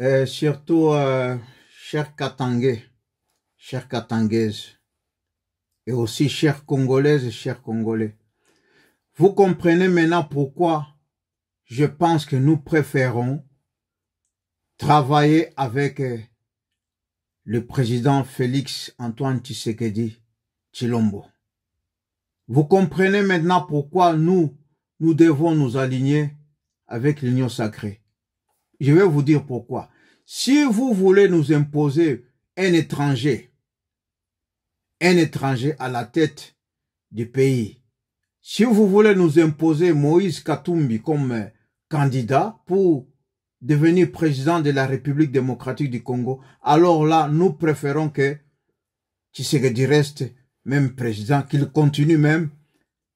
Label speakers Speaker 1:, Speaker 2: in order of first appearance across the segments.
Speaker 1: Euh, surtout, euh, chers Katangais, chers Katangaises, et aussi chers Congolaises et chers Congolais, vous comprenez maintenant pourquoi je pense que nous préférons travailler avec euh, le président Félix Antoine Tshisekedi Chilombo. Vous comprenez maintenant pourquoi nous, nous devons nous aligner avec l'Union sacrée. Je vais vous dire pourquoi. Si vous voulez nous imposer un étranger, un étranger à la tête du pays, si vous voulez nous imposer Moïse Katumbi comme euh, candidat pour devenir président de la République démocratique du Congo, alors là, nous préférons que Tshisekedi reste même président, qu'il continue même,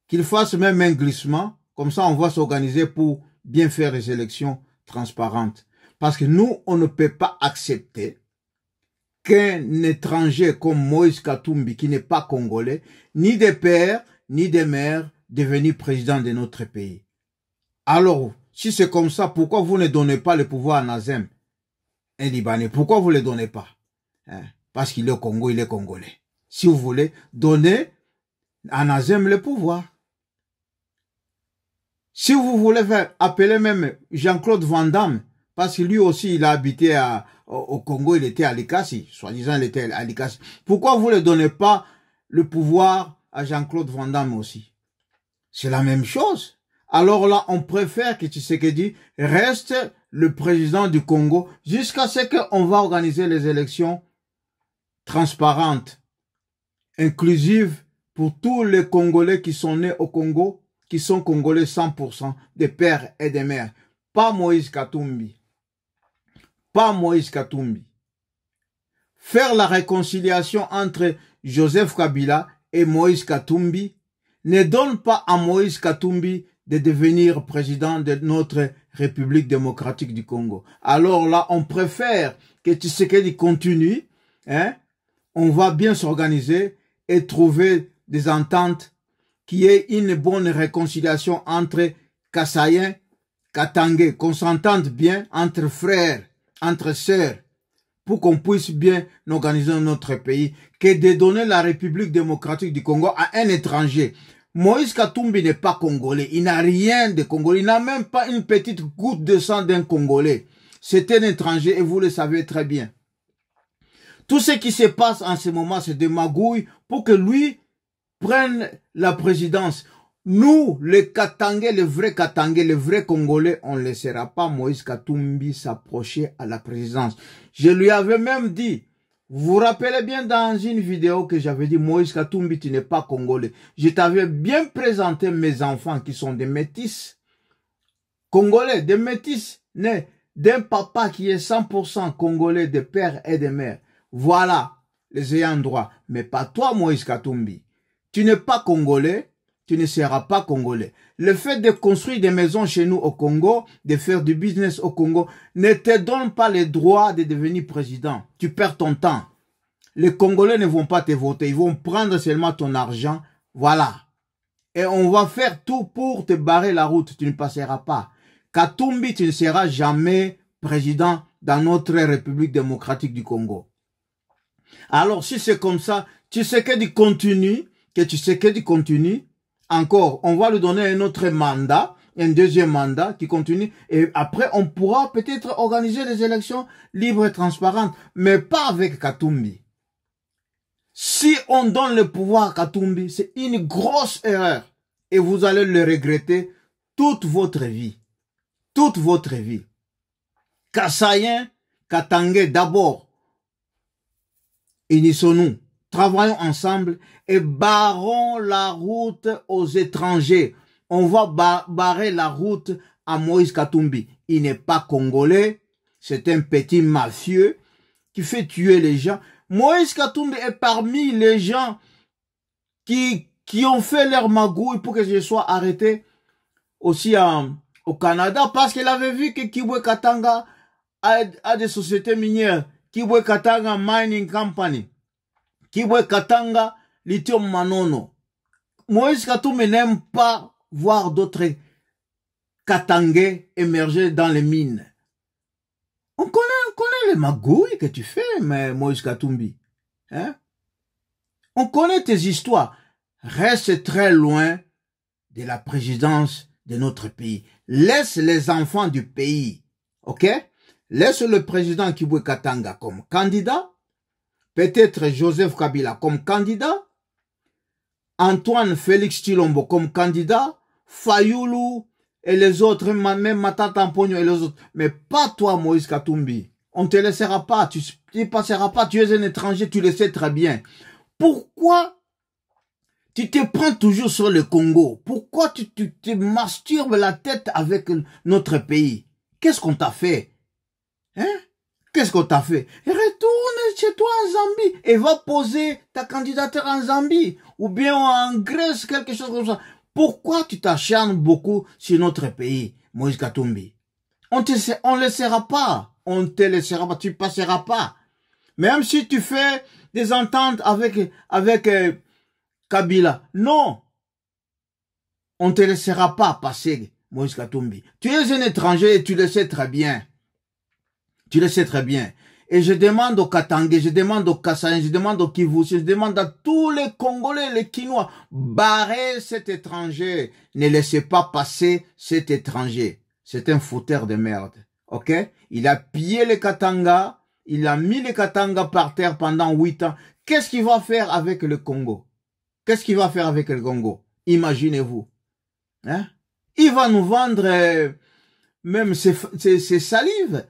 Speaker 1: qu'il fasse même un glissement. Comme ça, on va s'organiser pour bien faire les élections transparente. Parce que nous, on ne peut pas accepter qu'un étranger comme Moïse Katumbi, qui n'est pas congolais, ni des pères, ni des mères, devenu président de notre pays. Alors, si c'est comme ça, pourquoi vous ne donnez pas le pouvoir à Nazem, un Libanais Pourquoi vous ne le donnez pas hein? Parce qu'il est au Congo, il est congolais. Si vous voulez, donner à Nazem le pouvoir. Si vous voulez faire, appeler même Jean-Claude Van Damme, parce que lui aussi, il a habité à, au, Congo, il était à Likasi, soi-disant, il était à Likasi. Pourquoi vous ne donnez pas le pouvoir à Jean-Claude Van Damme aussi C'est la même chose. Alors là, on préfère que tu sais dit. reste le président du Congo jusqu'à ce qu'on va organiser les élections transparentes, inclusives pour tous les Congolais qui sont nés au Congo qui sont congolais 100%, des pères et des mères. Pas Moïse Katumbi. Pas Moïse Katumbi. Faire la réconciliation entre Joseph Kabila et Moïse Katumbi ne donne pas à Moïse Katumbi de devenir président de notre République démocratique du Congo. Alors là, on préfère que Tshisekedi continue. Hein? On va bien s'organiser et trouver des ententes qu'il y ait une bonne réconciliation entre Kassaïens, Katangais, qu'on s'entende bien entre frères, entre sœurs, pour qu'on puisse bien organiser notre pays, que de donner la République démocratique du Congo à un étranger. Moïse Katumbi n'est pas congolais, il n'a rien de congolais, il n'a même pas une petite goutte de sang d'un congolais. C'est un étranger et vous le savez très bien. Tout ce qui se passe en ce moment, c'est des magouilles pour que lui Prenne la présidence. Nous, les Katangais, les vrais Katangais, les vrais Congolais, on ne laissera pas Moïse Katumbi s'approcher à la présidence. Je lui avais même dit, vous vous rappelez bien dans une vidéo que j'avais dit, Moïse Katumbi, tu n'es pas congolais. Je t'avais bien présenté mes enfants qui sont des métis congolais, des métis nés d'un papa qui est 100% congolais de père et de mère. Voilà les ayants droit, mais pas toi Moïse Katumbi tu n'es pas congolais, tu ne seras pas congolais. Le fait de construire des maisons chez nous au Congo, de faire du business au Congo, ne te donne pas le droit de devenir président. Tu perds ton temps. Les Congolais ne vont pas te voter, ils vont prendre seulement ton argent. Voilà. Et on va faire tout pour te barrer la route, tu ne passeras pas. Katumbi, tu ne seras jamais président dans notre République démocratique du Congo. Alors si c'est comme ça, tu sais que tu continues que tu sais que tu continues. Encore, on va lui donner un autre mandat, un deuxième mandat qui continue. Et après, on pourra peut-être organiser des élections libres et transparentes, mais pas avec Katumbi. Si on donne le pouvoir à Katumbi, c'est une grosse erreur. Et vous allez le regretter toute votre vie. Toute votre vie. Kassayen, Katangé d'abord. Unissons-nous travaillons ensemble et barrons la route aux étrangers. On va barrer la route à Moïse Katumbi. Il n'est pas congolais, c'est un petit mafieux qui fait tuer les gens. Moïse Katumbi est parmi les gens qui, qui ont fait leur magouille pour que je sois arrêté aussi au Canada parce qu'il avait vu que Kibwe Katanga a, des sociétés minières. Kibwe Katanga Mining Company kibwe katanga litio manono. Moïse Katumbi n'aime pas voir d'autres katangais émerger dans les mines. On connaît, on connaît les magouilles que tu fais, mais Moïse Katumbi. Hein? On connaît tes histoires. Reste très loin de la présidence de notre pays. Laisse les enfants du pays. OK? Laisse le président Kibwe Katanga comme candidat peut-être Joseph Kabila comme candidat, Antoine Félix Chilombo comme candidat, Fayoulou et les autres, même Matata Pogno et les autres. Mais pas toi, Moïse Katumbi. On te laissera pas, tu ne passeras pas, tu es un étranger, tu le sais très bien. Pourquoi tu te prends toujours sur le Congo Pourquoi tu, te masturbes la tête avec notre pays Qu'est-ce qu'on t'a fait Hein Qu'est-ce qu'on t'a fait Retourne chez toi en Zambie et va poser ta candidature en Zambie ou bien en Grèce, quelque chose comme ça. Pourquoi tu t'acharnes beaucoup sur notre pays, Moïse Katumbi On te, on laissera pas. On ne te laissera pas. Tu passeras pas. Même si tu fais des ententes avec, avec euh, Kabila. Non. On ne te laissera pas passer, Moïse Katumbi. Tu es un étranger et tu le sais très bien. Tu le sais très bien. Et je demande aux Katanga, je demande aux Kassaïens, je demande aux vous, je demande à tous les Congolais, les Kinois, barrez cet étranger. Ne laissez pas passer cet étranger. C'est un fouteur de merde. Ok? Il a pillé les Katanga, il a mis les Katanga par terre pendant huit ans. Qu'est-ce qu'il va faire avec le Congo? Qu'est-ce qu'il va faire avec le Congo? Imaginez-vous. Hein? Il va nous vendre euh, même ses salives.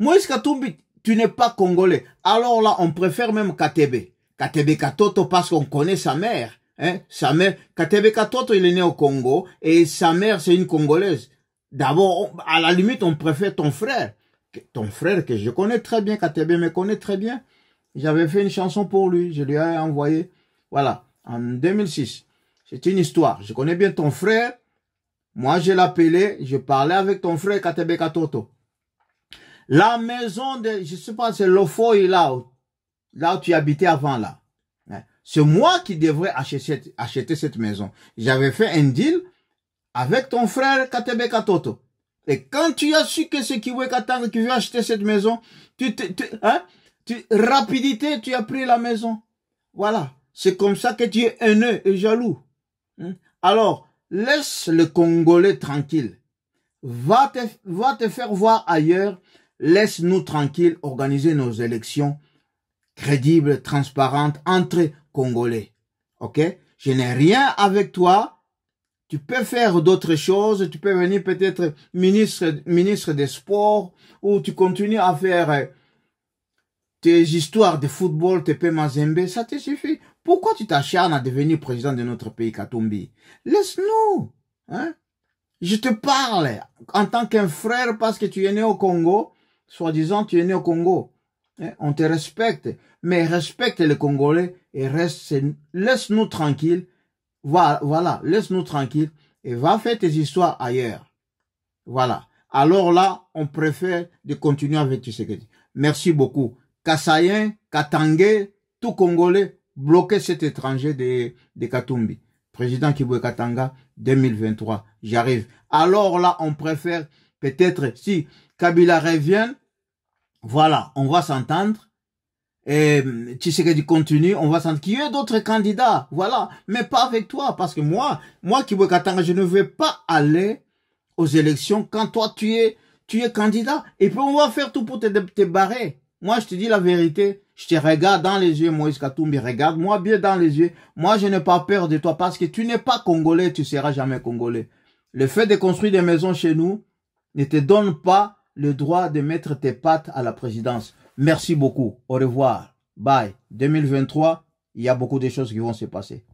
Speaker 1: Moïse Katumbi, tu n'es pas congolais. Alors là, on préfère même Katebe. Katebe Katoto parce qu'on connaît sa mère. Hein? Sa mère, Katebe Katoto, il est né au Congo et sa mère, c'est une Congolaise. D'abord, à la limite, on préfère ton frère. Ton frère que je connais très bien, Katebe me connaît très bien. J'avais fait une chanson pour lui, je lui ai envoyé. Voilà, en 2006. C'est une histoire. Je connais bien ton frère. Moi, je l'appelais, je parlais avec ton frère Katebe Katoto. La maison de, je sais pas, c'est l'Ofoy là, où, là où tu habitais avant là. Hein. C'est moi qui devrais acheter, acheter cette maison. J'avais fait un deal avec ton frère Katebe Katoto. Et quand tu as su que c'est Kiwe Katang qui veut acheter cette maison, tu, tu, hein, tu, rapidité, tu as pris la maison. Voilà. C'est comme ça que tu es haineux et jaloux. Hein. Alors, laisse le Congolais tranquille. Va te, va te faire voir ailleurs Laisse-nous tranquilles organiser nos élections crédibles, transparentes, entre Congolais. OK Je n'ai rien avec toi. Tu peux faire d'autres choses. Tu peux venir peut-être ministre, ministre des Sports ou tu continues à faire euh, tes histoires de football, tes Mazembe. Ça te suffit. Pourquoi tu t'acharnes à devenir président de notre pays, Katumbi Laisse-nous. Hein? Je te parle en tant qu'un frère parce que tu es né au Congo soi-disant tu es né au Congo, hein, on te respecte, mais respecte les Congolais et reste, laisse-nous tranquilles, voilà, laisse-nous tranquilles et va faire tes histoires ailleurs. Voilà. Alors là, on préfère de continuer avec tu sais Merci beaucoup. Kassayen, Katangé, tout Congolais, bloquez cet étranger de, de Katumbi. Président Kibwe Katanga, 2023, j'arrive. Alors là, on préfère Peut-être si Kabila revient, voilà, on va s'entendre. Et mm, tu sais que tu continues, on va s'entendre qu'il y a d'autres candidats, voilà, mais pas avec toi, parce que moi, moi qui Katanga, je ne veux pas aller aux élections quand toi tu es, tu es candidat. Et puis on va faire tout pour te, te barrer. Moi, je te dis la vérité. Je te regarde dans les yeux, Moïse Katumbi. Regarde-moi bien dans les yeux. Moi, je n'ai pas peur de toi parce que tu n'es pas congolais, tu seras jamais congolais. Le fait de construire des maisons chez nous, ne te donne pas le droit de mettre tes pattes à la présidence. Merci beaucoup. Au revoir. Bye. 2023, il y a beaucoup de choses qui vont se passer.